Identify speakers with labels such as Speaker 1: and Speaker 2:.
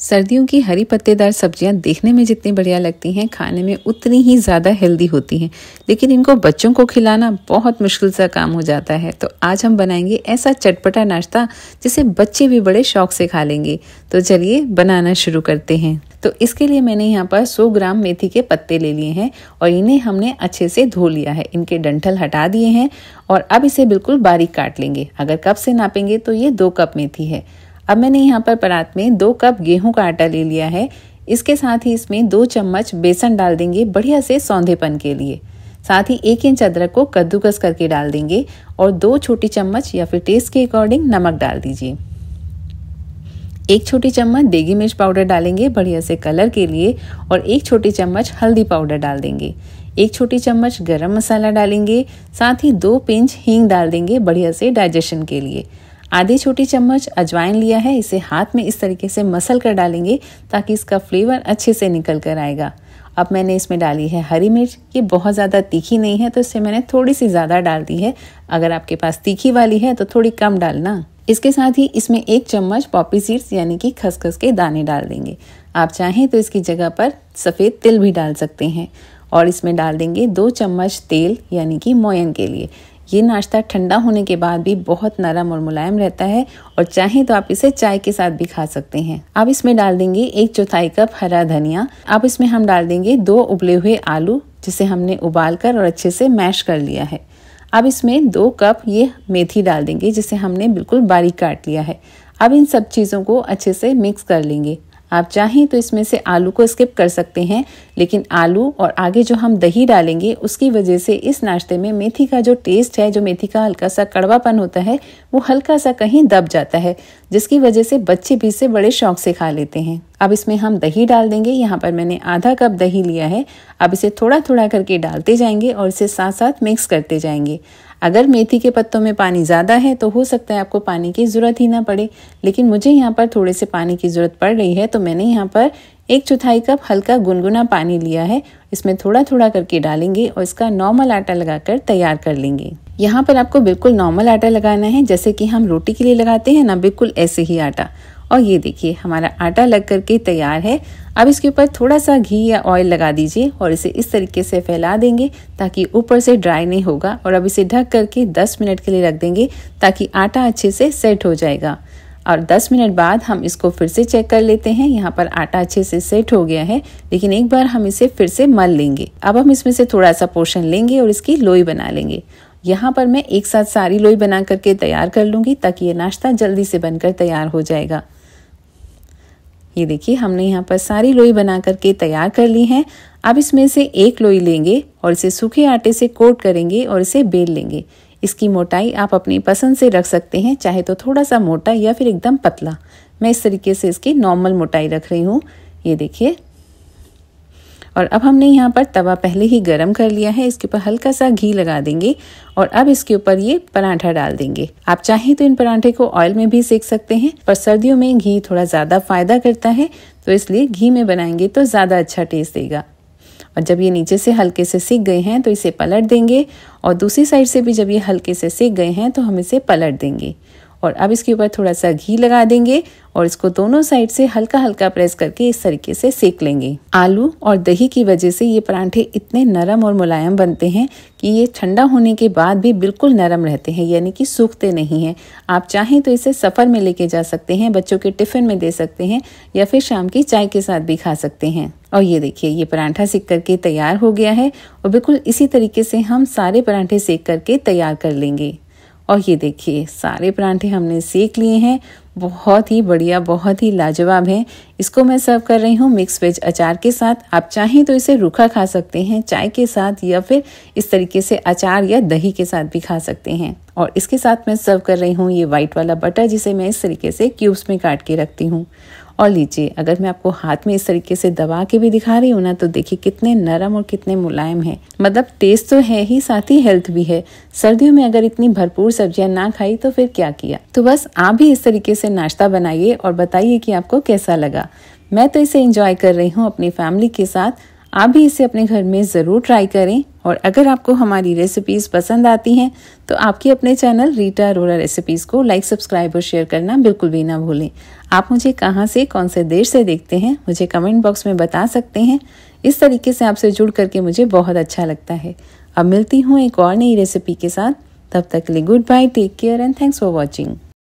Speaker 1: सर्दियों की हरी पत्तेदार सब्जियां देखने में जितनी बढ़िया लगती हैं खाने में उतनी ही ज़्यादा हेल्दी होती हैं लेकिन इनको बच्चों को खिलाना बहुत मुश्किल सा काम हो जाता है तो आज हम बनाएंगे ऐसा चटपटा नाश्ता जिसे बच्चे भी बड़े शौक से खा लेंगे तो चलिए बनाना शुरू करते हैं तो इसके लिए मैंने यहाँ पर 100 ग्राम मेथी के पत्ते ले लिए हैं और इन्हें हमने अच्छे से धो लिया है इनके डंठल हटा दिए हैं और अब इसे बिल्कुल बारीक काट लेंगे अगर कप से नापेंगे तो ये दो कप मेथी है अब मैंने यहाँ पर परात में दो कप गेहूं का आटा ले लिया है इसके साथ ही इसमें दो चम्मच बेसन डाल देंगे बढ़िया से सौंधेपन के लिए साथ ही एक इंच अदरक को कद्दूकस करके डाल देंगे और दो छोटी चम्मच या फिर टेस्ट के अकॉर्डिंग नमक डाल दीजिए एक छोटी चम्मच देगी मिर्च पाउडर डालेंगे बढ़िया से कलर के लिए और एक छोटी चम्मच हल्दी पाउडर डाल देंगे एक छोटी चम्मच गरम मसाला डालेंगे साथ ही दो पिंच हींग डाल देंगे बढ़िया से डाइजेशन के लिए आधी छोटी चम्मच अजवाइन लिया है इसे हाथ में इस तरीके से मसल कर डालेंगे ताकि इसका फ्लेवर अच्छे से निकल कर आएगा अब मैंने इसमें डाली है हरी मिर्च ये बहुत ज़्यादा तीखी नहीं है तो इससे मैंने थोड़ी सी ज़्यादा डाल दी है अगर आपके पास तीखी वाली है तो थोड़ी कम डालना इसके साथ ही इसमें एक चम्मच पॉपी सीड्स यानी कि खसखस के दाने डाल देंगे आप चाहें तो इसकी जगह पर सफ़ेद तिल भी डाल सकते हैं और इसमें डाल देंगे दो चम्मच तेल यानी कि मोयन के लिए ये नाश्ता ठंडा होने के बाद भी बहुत नरम और मुलायम रहता है और चाहे तो आप इसे चाय के साथ भी खा सकते हैं आप इसमें डाल देंगे एक चौथाई कप हरा धनिया आप इसमें हम डाल देंगे दो उबले हुए आलू जिसे हमने उबाल कर और अच्छे से मैश कर लिया है अब इसमें दो कप ये मेथी डाल देंगे जिसे हमने बिल्कुल बारीक काट लिया है अब इन सब चीज़ों को अच्छे से मिक्स कर लेंगे आप चाहें तो इसमें से आलू को स्किप कर सकते हैं लेकिन आलू और आगे जो हम दही डालेंगे उसकी वजह से इस नाश्ते में मेथी का जो टेस्ट है जो मेथी का हल्का सा कड़वापन होता है वो हल्का सा कहीं दब जाता है जिसकी वजह से बच्चे भी इसे बड़े शौक से खा लेते हैं अब इसमें हम दही डाल देंगे यहाँ पर मैंने आधा कप दही लिया है अब इसे थोड़ा थोड़ा करके डालते जाएंगे और इसे साथ साथ मिक्स करते जाएंगे अगर मेथी के पत्तों में पानी ज़्यादा है तो हो सकता है आपको पानी की ज़रूरत ही ना पड़े लेकिन मुझे यहाँ पर थोड़े से पानी की ज़रूरत पड़ रही है तो मैंने यहाँ पर एक चौथाई कप हल्का गुनगुना पानी लिया है इसमें थोड़ा थोड़ा करके डालेंगे और इसका नॉर्मल आटा लगाकर तैयार कर लेंगे यहाँ पर आपको बिल्कुल नॉर्मल आटा लगाना है जैसे कि हम रोटी के लिए लगाते हैं ना बिल्कुल ऐसे ही आटा और ये देखिए हमारा आटा लग करके तैयार है अब इसके ऊपर थोड़ा सा घी या ऑयल लगा दीजिए और इसे इस तरीके से फैला देंगे ताकि ऊपर से ड्राई नहीं होगा और अब इसे ढक करके 10 मिनट के लिए रख देंगे ताकि आटा अच्छे से सेट हो जाएगा और 10 मिनट बाद हम इसको फिर से चेक कर लेते हैं यहाँ पर आटा अच्छे से सेट हो गया है लेकिन एक बार हम इसे फिर से मल लेंगे अब हम इसमें से थोड़ा सा पोर्शन लेंगे और इसकी लोई बना लेंगे यहाँ पर मैं एक साथ सारी लोई बना करके तैयार कर लूंगी ताकि ये नाश्ता जल्दी से बनकर तैयार हो जाएगा ये देखिए हमने यहाँ पर सारी लोई बना करके तैयार कर ली है अब इसमें से एक लोई लेंगे और इसे सूखे आटे से कोट करेंगे और इसे बेल लेंगे इसकी मोटाई आप अपनी पसंद से रख सकते हैं चाहे तो थोड़ा सा मोटा या फिर एकदम पतला मैं इस तरीके से इसकी नॉर्मल मोटाई रख रही हूँ ये देखिए और अब हमने यहाँ पर तवा पहले ही गर्म कर लिया है इसके ऊपर हल्का सा घी लगा देंगे और अब इसके ऊपर ये पराठा डाल देंगे आप चाहें तो इन पराठे को ऑयल में भी सेक सकते हैं पर सर्दियों में घी थोड़ा ज़्यादा फायदा करता है तो इसलिए घी में बनाएंगे तो ज़्यादा अच्छा टेस्ट देगा और जब ये नीचे से हल्के से सीख गए हैं तो इसे पलट देंगे और दूसरी साइड से भी जब ये हल्के से सीख गए हैं तो हम इसे पलट देंगे और अब इसके ऊपर थोड़ा सा घी लगा देंगे और इसको दोनों साइड से हल्का हल्का प्रेस करके इस तरीके से सेक लेंगे आलू और दही की वजह से ये परांठे इतने नरम और मुलायम बनते हैं कि ये ठंडा होने के बाद भी बिल्कुल नरम रहते हैं यानी कि सूखते नहीं हैं आप चाहें तो इसे सफ़र में लेके जा सकते हैं बच्चों के टिफ़िन में दे सकते हैं या फिर शाम की चाय के साथ भी खा सकते हैं और ये देखिए ये परांठा सेक करके तैयार हो गया है और बिल्कुल इसी तरीके से हम सारे परांठे सेक करके तैयार कर लेंगे और ये देखिए सारे परांठे हमने सेक लिए हैं बहुत ही बढ़िया बहुत ही लाजवाब है इसको मैं सर्व कर रही हूँ मिक्स वेज अचार के साथ आप चाहें तो इसे रूखा खा सकते हैं चाय के साथ या फिर इस तरीके से अचार या दही के साथ भी खा सकते हैं और इसके साथ मैं सर्व कर रही हूँ ये वाइट वाला बटर जिसे मैं इस तरीके से क्यूब्स में काट के रखती हूँ और लीजिए अगर मैं आपको हाथ में इस तरीके से दबा के भी दिखा रही हूँ ना तो देखिए कितने नरम और कितने मुलायम है मतलब टेस्ट तो है ही साथ ही हेल्थ भी है सर्दियों में अगर इतनी भरपूर सब्जियां ना खाई तो फिर क्या किया तो बस आप भी इस तरीके से नाश्ता बनाइए और बताइए कि आपको कैसा लगा मैं तो इसे इंजॉय कर रही हूँ अपनी फैमिली के साथ आप भी इसे अपने घर में ज़रूर ट्राई करें और अगर आपको हमारी रेसिपीज़ पसंद आती हैं तो आपके अपने चैनल रीटा अरोरा रेसिपीज़ को लाइक सब्सक्राइब और शेयर करना बिल्कुल भी ना भूलें आप मुझे कहाँ से कौन से देश से देखते हैं मुझे कमेंट बॉक्स में बता सकते हैं इस तरीके से आपसे जुड़ करके मुझे बहुत अच्छा लगता है अब मिलती हूँ एक और नई रेसिपी के साथ तब तक के लिए good bye take care and thanks for watching